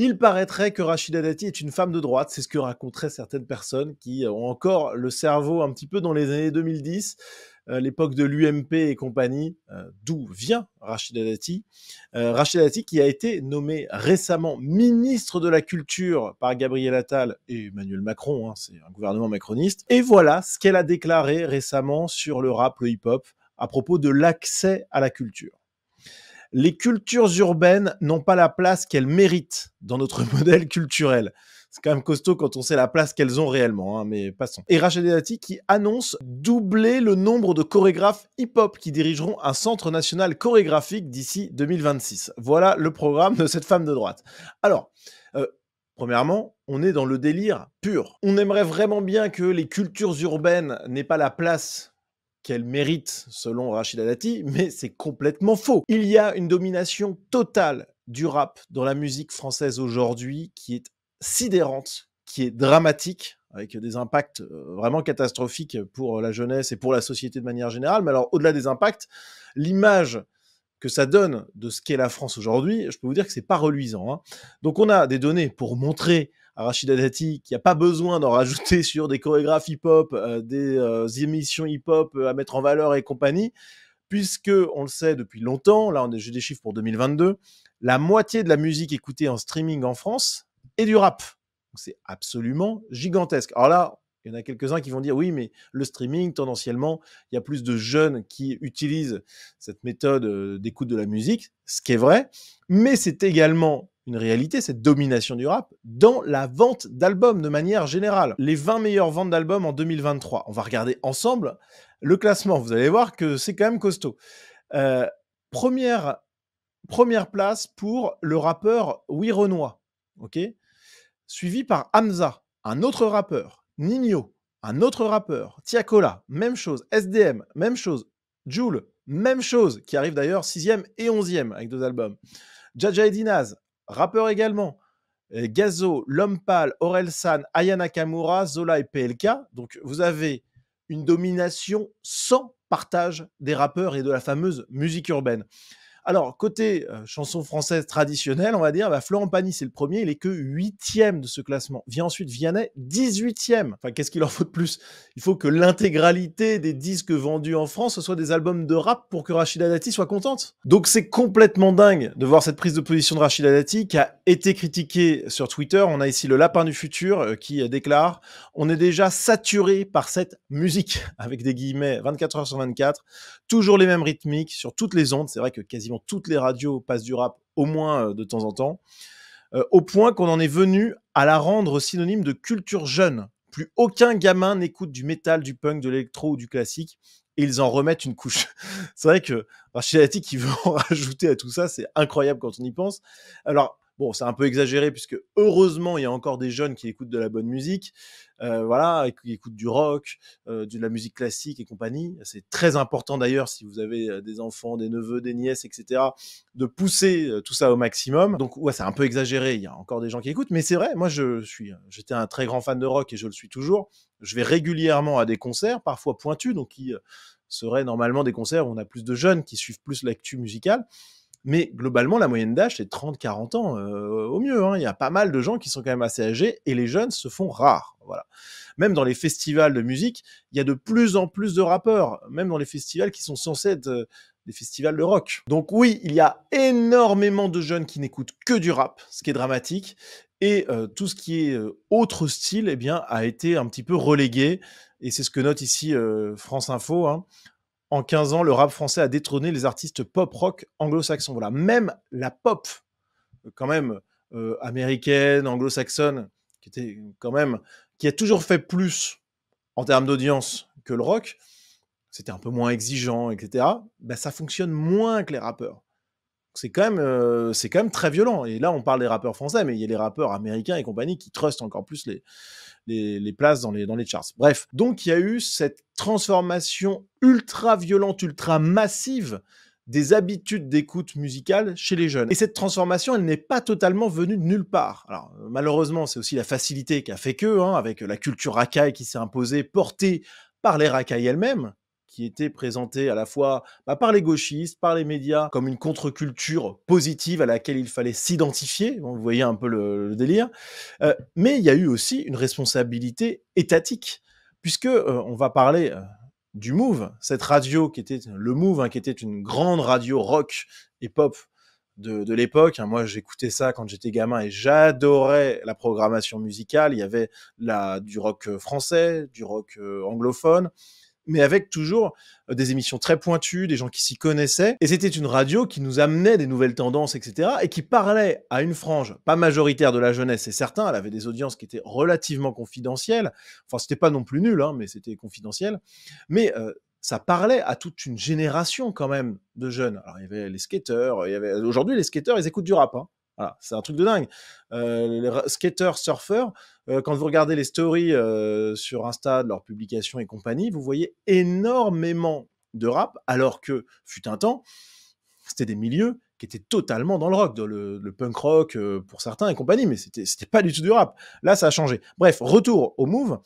Il paraîtrait que Rachida Dati est une femme de droite, c'est ce que raconteraient certaines personnes qui euh, ont encore le cerveau un petit peu dans les années 2010, euh, l'époque de l'UMP et compagnie, euh, d'où vient Rachida Dati. Rachida Dati qui a été nommée récemment ministre de la Culture par Gabriel Attal et Emmanuel Macron, hein, c'est un gouvernement macroniste. Et voilà ce qu'elle a déclaré récemment sur le rap, le hip-hop, à propos de l'accès à la culture les cultures urbaines n'ont pas la place qu'elles méritent dans notre modèle culturel. C'est quand même costaud quand on sait la place qu'elles ont réellement, hein, mais passons. Et Rachel Dati qui annonce doubler le nombre de chorégraphes hip-hop qui dirigeront un centre national chorégraphique d'ici 2026. Voilà le programme de cette femme de droite. Alors, euh, Premièrement, on est dans le délire pur. On aimerait vraiment bien que les cultures urbaines n'aient pas la place qu'elle mérite selon Rachida Dati, mais c'est complètement faux. Il y a une domination totale du rap dans la musique française aujourd'hui qui est sidérante, qui est dramatique, avec des impacts euh, vraiment catastrophiques pour euh, la jeunesse et pour la société de manière générale. Mais alors, au-delà des impacts, l'image que ça donne de ce qu'est la France aujourd'hui, je peux vous dire que c'est pas reluisant. Hein. Donc, on a des données pour montrer Rachida Dati qui a pas besoin d'en rajouter sur des chorégraphes hip-hop, euh, des euh, émissions hip-hop euh, à mettre en valeur et compagnie, puisque on le sait depuis longtemps, là on a j'ai des chiffres pour 2022, la moitié de la musique écoutée en streaming en France est du rap. C'est absolument gigantesque. Alors là, il y en a quelques-uns qui vont dire oui, mais le streaming, tendanciellement, il y a plus de jeunes qui utilisent cette méthode d'écoute de la musique, ce qui est vrai, mais c'est également une réalité, cette domination du rap, dans la vente d'albums de manière générale. Les 20 meilleures ventes d'albums en 2023. On va regarder ensemble le classement. Vous allez voir que c'est quand même costaud. Euh, première, première place pour le rappeur Oui Renoir, ok suivi par Hamza, un autre rappeur, Nino, un autre rappeur, Tiakola, même chose, SDM, même chose, Joule, même chose, qui arrive d'ailleurs sixième et onzième avec deux albums. Jaja Edinaz, Rappeurs également. Euh, Gazo, Lompal, San, Ayana Kamura, Zola et PLK. Donc vous avez une domination sans partage des rappeurs et de la fameuse musique urbaine. Alors, côté euh, chanson française traditionnelle, on va dire, bah, Florent Pagny, c'est le premier, il est que huitième de ce classement. Vient ensuite Vianney, 18e. Enfin, qu'est-ce qu'il en faut de plus Il faut que l'intégralité des disques vendus en France, ce soit des albums de rap pour que Rachida Dati soit contente. Donc, c'est complètement dingue de voir cette prise de position de Rachida Dati qui a été critiquée sur Twitter. On a ici le lapin du futur euh, qui euh, déclare On est déjà saturé par cette musique, avec des guillemets 24 h sur 24, toujours les mêmes rythmiques sur toutes les ondes. C'est vrai que quasi toutes les radios passent du rap, au moins euh, de temps en temps, euh, au point qu'on en est venu à la rendre synonyme de culture jeune. Plus aucun gamin n'écoute du métal, du punk, de l'électro ou du classique. Et ils en remettent une couche. c'est vrai que Rachid qui veut en rajouter à tout ça, c'est incroyable quand on y pense. Alors, Bon, c'est un peu exagéré puisque heureusement, il y a encore des jeunes qui écoutent de la bonne musique, euh, voilà, qui écoutent du rock, euh, de la musique classique et compagnie. C'est très important d'ailleurs si vous avez euh, des enfants, des neveux, des nièces, etc., de pousser euh, tout ça au maximum. Donc ouais, c'est un peu exagéré. Il y a encore des gens qui écoutent, mais c'est vrai. Moi, je suis, j'étais un très grand fan de rock et je le suis toujours. Je vais régulièrement à des concerts, parfois pointus, donc qui euh, seraient normalement des concerts où on a plus de jeunes qui suivent plus l'actu musicale. Mais globalement, la moyenne d'âge, c'est 30-40 ans euh, au mieux. Hein. Il y a pas mal de gens qui sont quand même assez âgés et les jeunes se font rares. Voilà. Même dans les festivals de musique, il y a de plus en plus de rappeurs, même dans les festivals qui sont censés être euh, des festivals de rock. Donc oui, il y a énormément de jeunes qui n'écoutent que du rap, ce qui est dramatique. Et euh, tout ce qui est autre style, eh bien, a été un petit peu relégué. Et c'est ce que note ici France Info. Hein en 15 ans, le rap français a détrôné les artistes pop-rock anglo-saxons. Voilà, même la pop, quand même, euh, américaine, anglo-saxonne, qui était quand même, qui a toujours fait plus en termes d'audience que le rock, c'était un peu moins exigeant, etc. Ben, bah, ça fonctionne moins que les rappeurs. C'est quand, même, euh, c'est quand même très violent. Et là, on parle des rappeurs français, mais il y a les rappeurs américains et compagnie qui trustent encore plus les, les, places dans les, dans les charts. Bref, donc il y a eu cette transformation ultra violente, ultra massive des habitudes d'écoute musicale chez les jeunes. Et cette transformation, elle n'est pas totalement venue de nulle part. Alors euh, malheureusement, c'est aussi la facilité qui a fait que, hein, avec la culture racaille qui s'est imposée, portée par les racailles elles-mêmes, qui était présentée à la fois bah, par les gauchistes, par les médias, comme une contre-culture positive à laquelle il fallait s'identifier. vous voyez un peu le, délire. Euh, mais il y a eu aussi une responsabilité étatique puisque euh, on va parler euh, du Move, cette radio qui était le Move, hein, qui était une grande radio rock et pop de, l'époque. Hein. Moi, j'écoutais ça quand j'étais gamin et j'adorais la programmation musicale. Il y avait la, du rock euh, français, du rock anglophone, mais avec toujours euh, des émissions très pointues, des gens qui s'y connaissaient. Et c'était une radio qui nous amenait des nouvelles tendances, etc. et qui parlait à une frange pas majoritaire de la jeunesse, c'est certain. Elle avait des audiences qui étaient relativement confidentielles. Enfin, c'était pas non plus nul, hein, mais c'était confidentiel. Mais euh, ça parlait à toute une génération quand même de jeunes. Alors il y avait les skateurs, y avait aujourd'hui les skateurs, ils écoutent du rap. Hein c'est un truc de dingue. Euh, les skateurs, surfeurs, euh, quand vous regardez les stories euh, sur Insta de leurs publications et compagnie, vous voyez énormément de rap, alors que fut un temps, c'était des milieux qui étaient totalement dans le rock, dans le, punk rock euh, pour certains et compagnie, mais c'était, c'était pas du tout du rap. Là, ça a changé. Bref, retour au Move.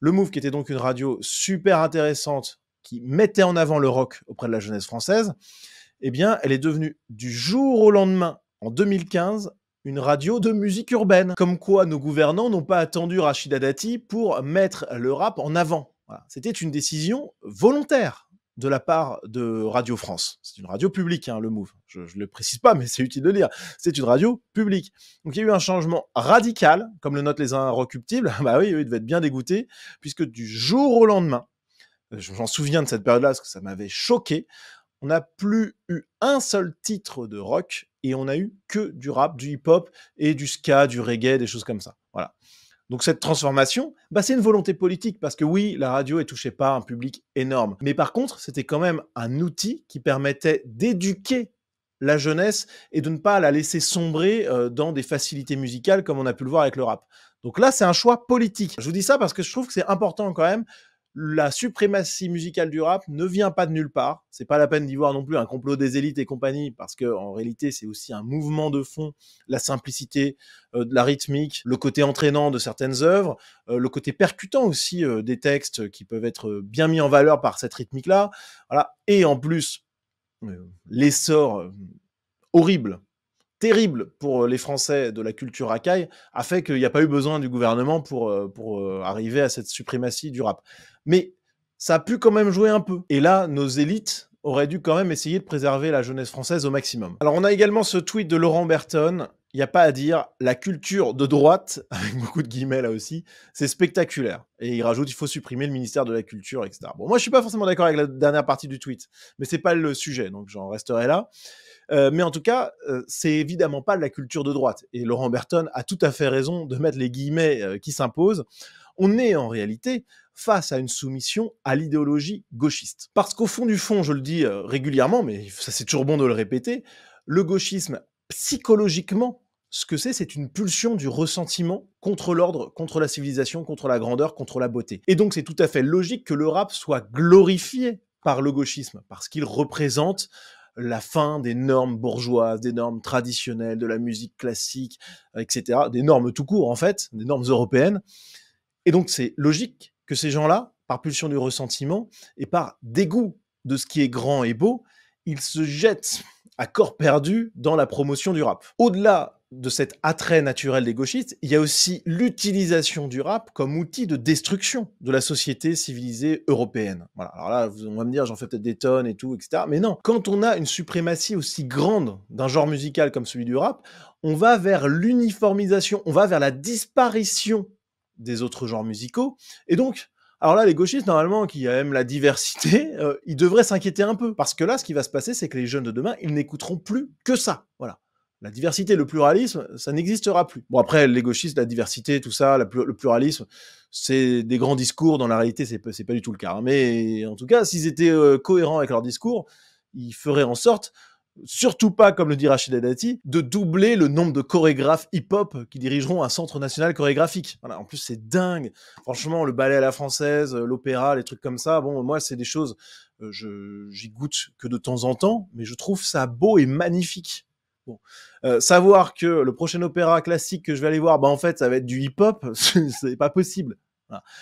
Le Move qui était donc une radio super intéressante qui mettait en avant le rock auprès de la jeunesse française, eh bien, elle est devenue du jour au lendemain en 2015 une radio de musique urbaine. Comme quoi nos gouvernants n'ont pas attendu Rachida Dati pour mettre le rap en avant. C'était une décision volontaire de la part de Radio France. C'est une radio publique, hein, le Move. Je ne le précise pas, mais c'est utile de le dire. C'est une radio publique. Donc il y a eu un changement radical, comme le notent les inrecuptibles. bah oui, il ils être bien dégoûté, puisque du jour au lendemain, euh, j'en souviens de cette période-là, parce que ça m'avait choqué, on n'a plus eu un seul titre de rock et on a eu que du rap, du hip-hop et du ska, du reggae, des choses comme ça. Voilà. Donc cette transformation, bah, c'est une volonté politique parce que oui, la radio est touchée par un public énorme, mais par contre, c'était quand même un outil qui permettait d'éduquer la jeunesse et de ne pas la laisser sombrer euh, dans des facilités musicales comme on a pu le voir avec le rap. Donc là, c'est un choix politique. Je vous dis ça parce que je trouve que c'est important quand même la suprématie musicale du rap ne vient pas de nulle part. C'est pas la peine d'y voir non plus un complot des élites et compagnie, parce que en réalité, c'est aussi un mouvement de fond, la simplicité euh, de la rythmique, le côté entraînant de certaines œuvres, euh, le côté percutant aussi euh, des textes qui peuvent être bien mis en valeur par cette rythmique-là. Voilà. Et en plus, l'essor horrible terrible pour euh, les Français de la culture racaille a fait qu'il n'y a pas eu besoin du gouvernement pour, euh, pour euh, arriver à cette suprématie du rap. Mais ça a pu quand même jouer un peu. Et là, nos élites auraient dû quand même essayer de préserver la jeunesse française au maximum. Alors on a également ce tweet de Laurent Berton. Il n'y a pas à dire, la culture de droite, avec beaucoup de guillemets là aussi, c'est spectaculaire. Et il rajoute, il faut supprimer le ministère de la Culture, etc. Bon, moi je suis pas forcément d'accord avec la dernière partie du tweet, mais c'est pas le sujet, donc j'en resterai là. Euh, mais en tout cas, euh, c'est évidemment pas la culture de droite. Et Laurent Berton a tout à fait raison de mettre les guillemets euh, qui s'imposent. On est en réalité face à une soumission à l'idéologie gauchiste. Parce qu'au fond du fond, je le dis régulièrement, mais ça c'est toujours bon de le répéter, le gauchisme, psychologiquement, ce que c'est, c'est une pulsion du ressentiment contre l'ordre, contre la civilisation, contre la grandeur, contre la beauté. Et donc c'est tout à fait logique que le rap soit glorifié par le gauchisme, parce qu'il représente la fin des normes bourgeoises, des normes traditionnelles, de la musique classique, etc., des normes tout court en fait, des normes européennes. Et donc c'est logique que ces gens-là, par pulsion du ressentiment et par dégoût de ce qui est grand et beau, ils se jettent à corps perdu dans la promotion du rap. Au-delà de cet attrait naturel des gauchistes, il y a aussi l'utilisation du rap comme outil de destruction de la société civilisée européenne. Voilà. Alors là, on va me dire, j'en fais peut-être des tonnes et tout, etc. Mais non, quand on a une suprématie aussi grande d'un genre musical comme celui du rap, on va vers l'uniformisation, on va vers la disparition des autres genres musicaux. Et donc, alors là, les gauchistes, normalement, qui aiment la diversité, euh, ils devraient s'inquiéter un peu. Parce que là, ce qui va se passer, c'est que les jeunes de demain, ils n'écouteront plus que ça. Voilà la diversité, le pluralisme, ça n'existera plus. Bon, après, les gauchistes, la diversité, tout ça, le pluralisme, c'est des grands discours. Dans la réalité, c'est pas du tout le cas. Hein. Mais en tout cas, s'ils étaient euh, cohérents avec leur discours, ils feraient en sorte, surtout pas, comme le dit Rachida Dati, de doubler le nombre de chorégraphes hip-hop qui dirigeront un centre national chorégraphique. en plus, c'est dingue. Franchement, le ballet à la française, euh, l'opéra, les trucs comme ça, bon, moi, c'est des choses, euh, j'y goûte que de temps en temps, mais je trouve ça beau et magnifique. Bon. Euh, savoir que le prochain opéra classique que je vais aller voir, bah, en fait, ça va être du hip-hop, c'est pas possible.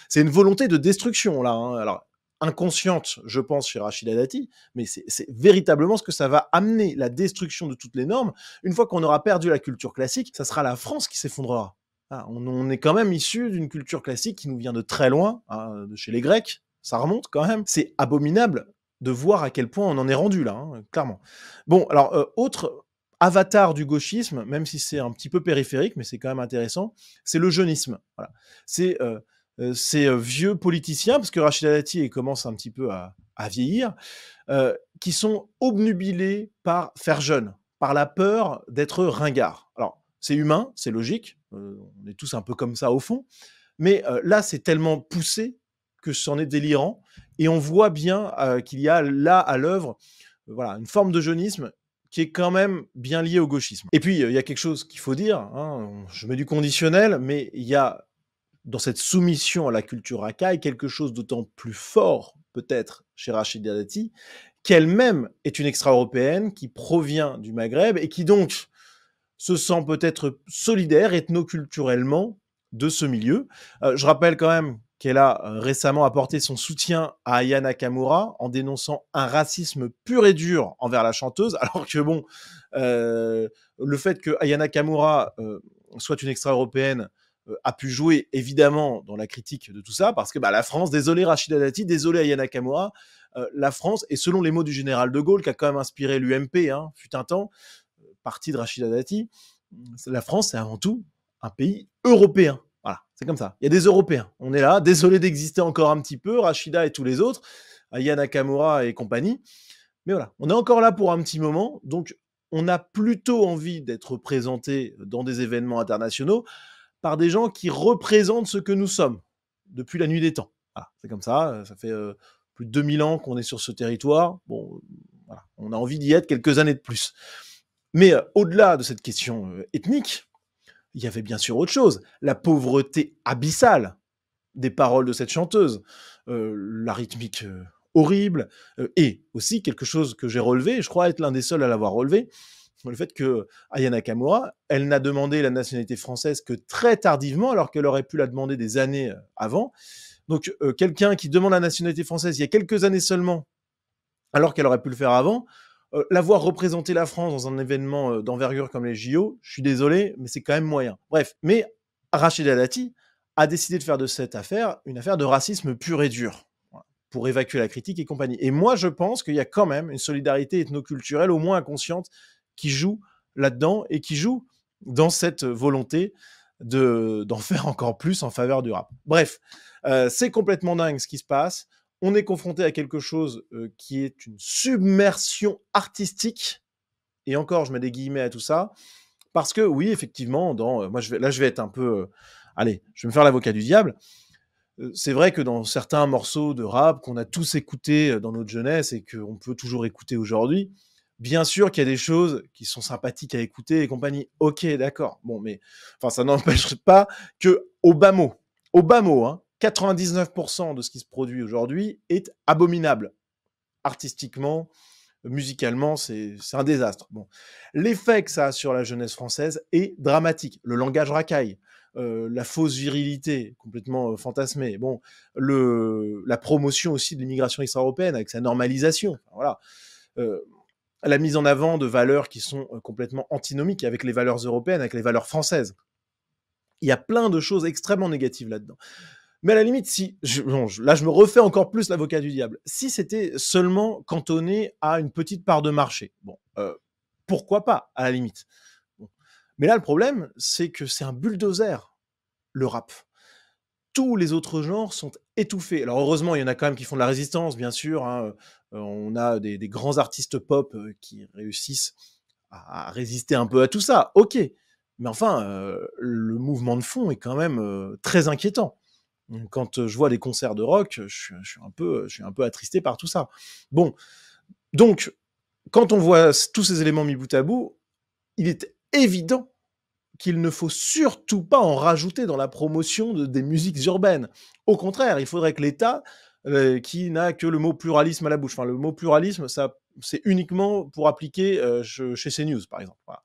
C'est une volonté de destruction, là. Hein. Alors, inconsciente, je pense, chez Rachida Dati, mais c'est véritablement ce que ça va amener, la destruction de toutes les normes. Une fois qu'on aura perdu la culture classique, ça sera la France qui s'effondrera. Ah, on, est quand même issu d'une culture classique qui nous vient de très loin, hein, de chez les Grecs, ça remonte quand même. C'est abominable de voir à quel point on en est rendu là, hein, clairement. Bon, alors, euh, autre avatar du gauchisme, même si c'est un petit peu périphérique, mais c'est quand même intéressant, c'est le jeunisme. C'est euh, euh, ces euh, vieux politiciens, parce que Rachid Dati commence un petit peu à, vieillir, qui sont obnubilés par faire jeune, par la peur d'être ringard. Alors, c'est humain, c'est logique, on est tous un peu comme ça au fond, mais là, c'est tellement poussé que c'en est délirant, et on voit bien qu'il y a là à l'œuvre voilà, une forme de jeunisme qui est quand même bien lié au gauchisme. Et puis, il y a quelque chose qu'il faut dire, hein, je mets du conditionnel, mais il y a dans cette soumission à la culture Akai quelque chose d'autant plus fort, peut-être, chez Rachida Dati, qu'elle-même est une extra-européenne qui provient du Maghreb et qui donc se sent peut-être solidaire culturellement de ce milieu. Euh, je rappelle quand même qu'elle a euh, récemment apporté son soutien à Ayana Kamura en dénonçant un racisme pur et dur envers la chanteuse, alors que bon, euh, le fait que Ayana Kamura euh, soit une extra-européenne a pu jouer évidemment dans la critique de tout ça, parce que bah, la France, désolé Rachida Dati, désolé Ayana Kamura, la France, et selon les mots du général de Gaulle, qui a quand même inspiré l'UMP, hein, fut un temps, parti de Rachida Dati, la France, est avant tout un pays européen. C'est comme ça. Il y a des Européens. On est là. Désolé d'exister encore un petit peu, Rachida et tous les autres, Aya Nakamura et compagnie. Mais voilà, on est encore là pour un petit moment. Donc, on a plutôt envie d'être présenté dans des événements internationaux par des gens qui représentent ce que nous sommes depuis la nuit des temps. c'est comme ça. Ça fait euh, plus de 2000 ans qu'on est sur ce territoire. Bon, on a envie d'y être quelques années de plus. Mais euh, au-delà de cette question euh, ethnique, il y avait bien sûr autre chose. La pauvreté abyssale des paroles de cette chanteuse, euh, la rythmique euh, horrible, euh, et aussi quelque chose que j'ai relevé, je crois être l'un des seuls à l'avoir relevé, le fait que Ayana Kamura, elle n'a demandé la nationalité française que très tardivement, alors qu'elle aurait pu la demander des années avant. Donc quelqu'un qui demande la nationalité française il y a quelques années seulement, alors qu'elle aurait pu le faire avant, euh, l'avoir représenté la France dans un événement euh, d'envergure comme les JO, je suis désolé, mais c'est quand même moyen. Bref, mais Rachid Alati a décidé de faire de cette affaire une affaire de racisme pur et dur pour évacuer la critique et compagnie. Et moi, je pense qu'il y a quand même une solidarité ethnoculturelle, au moins inconsciente, qui joue là-dedans et qui joue dans cette volonté d'en faire encore plus en faveur du rap. Bref, euh, c'est complètement dingue ce qui se passe on est confronté à quelque chose euh, qui est une submersion artistique. Et encore, je mets des guillemets à tout ça. Parce que oui, effectivement, dans, euh, moi, je vais, là, je vais être un peu... Euh, allez, je vais me faire l'avocat du diable. C'est vrai que dans certains morceaux de rap qu'on a tous écoutés dans notre jeunesse et qu'on peut toujours écouter aujourd'hui, bien sûr qu'il y a des choses qui sont sympathiques à écouter et compagnie. Ok, d'accord. Bon, mais enfin, ça n'empêche pas que bas mot, hein, 99% de ce qui se produit aujourd'hui est abominable. Artistiquement, musicalement, c'est un désastre. Bon. L'effet que ça a sur la jeunesse française est dramatique. Le langage racaille, euh, la fausse virilité complètement euh, fantasmée, bon, la promotion aussi de l'immigration extra-européenne avec sa normalisation, voilà. Euh, la mise en avant de valeurs qui sont complètement antinomiques avec les valeurs européennes, avec les valeurs françaises. Il y a plein de choses extrêmement négatives là-dedans. Mais à la limite, si, je, là je me refais encore plus l'avocat du diable, si c'était seulement cantonné à une petite part de marché, bon, euh, pourquoi pas, à la limite. Mais là, le problème, c'est que c'est un bulldozer, le rap. Tous les autres genres sont étouffés. Alors heureusement, il y en a quand même qui font de la résistance, bien sûr. Hein. Euh, on a des, grands artistes pop euh, qui réussissent à, résister un peu à tout ça, ok. Mais enfin, le mouvement de fond est quand même très inquiétant. Quand euh, je vois des concerts de rock, je, suis un peu, attristé par tout ça. Bon, donc, quand on voit tous ces éléments mis bout à bout, il est évident qu'il ne faut surtout pas en rajouter dans la promotion des musiques urbaines. Au contraire, il faudrait que l'État, euh, qui n'a que le mot pluralisme à la bouche, enfin le mot pluralisme, ça c'est uniquement pour appliquer euh, chez CNews, par exemple. Voilà.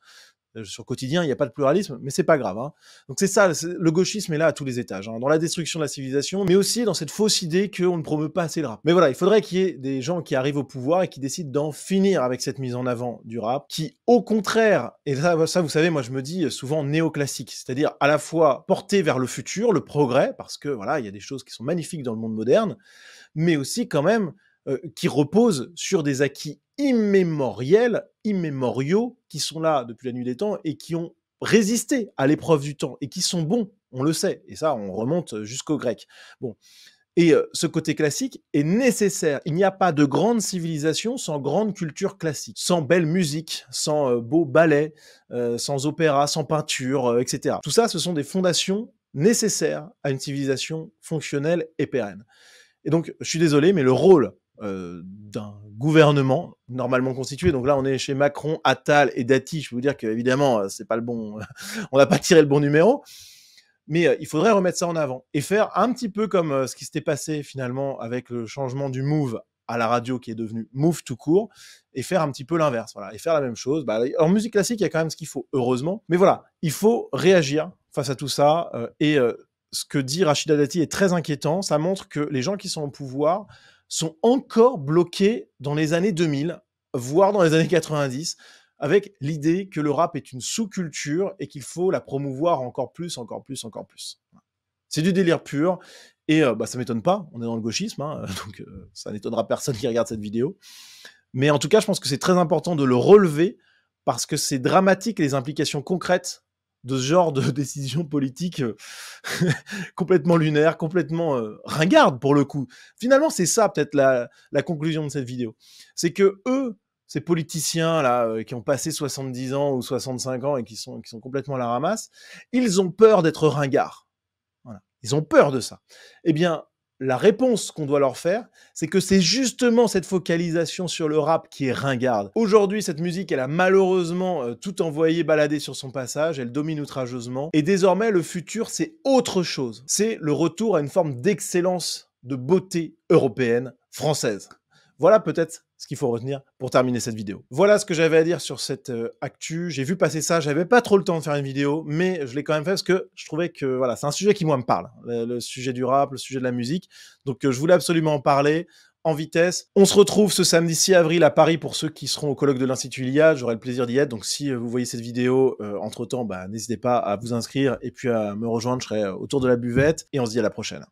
Euh, sur quotidien, il n'y a pas de pluralisme, mais c'est pas grave. Hein. Donc c'est ça, le gauchisme est là à tous les étages, hein, dans la destruction de la civilisation, mais aussi dans cette fausse idée qu'on ne promeut pas assez le rap. Mais voilà, il faudrait qu'il y ait des gens qui arrivent au pouvoir et qui décident d'en finir avec cette mise en avant du rap, qui au contraire, et ça, ça vous savez, moi je me dis souvent néoclassique, c'est-à-dire à la fois porté vers le futur, le progrès, parce que voilà, il y a des choses qui sont magnifiques dans le monde moderne, mais aussi quand même euh, qui repose sur des acquis immémoriels, immémoriaux, qui sont là depuis la nuit des temps et qui ont résisté à l'épreuve du temps et qui sont bons, on le sait. Et ça, on remonte jusqu'aux Grecs. Bon. Et euh, ce côté classique est nécessaire. Il n'y a pas de grande civilisation sans grande culture classique, sans belle musique, sans euh, beau ballet, sans opéra, sans peinture, etc. Tout ça, ce sont des fondations nécessaires à une civilisation fonctionnelle et pérenne. Et donc, je suis désolé, mais le rôle euh, d'un gouvernement normalement constitué. Donc là, on est chez Macron, Attal et Dati. Je peux vous dire qu'évidemment, euh, c'est pas le bon. on n'a pas tiré le bon numéro. Mais euh, il faudrait remettre ça en avant et faire un petit peu comme ce qui s'était passé finalement avec le changement du Move à la radio qui est devenu Move tout court et faire un petit peu l'inverse. Voilà, et faire la même chose. Bah, en musique classique, il y a quand même ce qu'il faut, heureusement. Mais voilà, il faut réagir face à tout ça. et ce que dit Rachida Dati est très inquiétant. Ça montre que les gens qui sont au pouvoir sont encore bloqués dans les années 2000, voire dans les années 90, avec l'idée que le rap est une sous-culture et qu'il faut la promouvoir encore plus, encore plus, encore plus. C'est du délire pur et ça euh, bah, ça m'étonne pas, on est dans le gauchisme, hein, donc euh, ça n'étonnera personne qui regarde cette vidéo. Mais en tout cas, je pense que c'est très important de le relever parce que c'est dramatique les implications concrètes de ce genre de décision politique euh, complètement lunaire, complètement euh, ringarde pour le coup. Finalement, c'est ça peut-être la, conclusion de cette vidéo. C'est que eux, ces politiciens là euh, qui ont passé 70 ans ou 65 ans et qui sont, qui sont complètement à la ramasse, ils ont peur d'être ringards. Ils ont peur de ça. Eh bien, la réponse qu'on doit leur faire, c'est que c'est justement cette focalisation sur le rap qui est ringarde. Aujourd'hui, cette musique, elle a malheureusement euh, tout envoyé balader sur son passage, elle domine outrageusement, et désormais, le futur, c'est autre chose. C'est le retour à une forme d'excellence, de beauté européenne, française. Voilà peut-être ce qu'il faut retenir pour terminer cette vidéo. Voilà ce que j'avais à dire sur cette euh, actu. J'ai vu passer ça, j'avais pas trop le temps de faire une vidéo, mais je l'ai quand même fait parce que je trouvais que voilà, c'est un sujet qui moi me parle, le, sujet du rap, le sujet de la musique. Donc euh, je voulais absolument en parler en vitesse. On se retrouve ce samedi 6 avril à Paris pour ceux qui seront au colloque de l'Institut Ilia. J'aurai le plaisir d'y être. Donc si euh, vous voyez cette vidéo, entre-temps, bah, n'hésitez pas à vous inscrire et puis à me rejoindre. Je serai autour de la buvette et on se dit à la prochaine.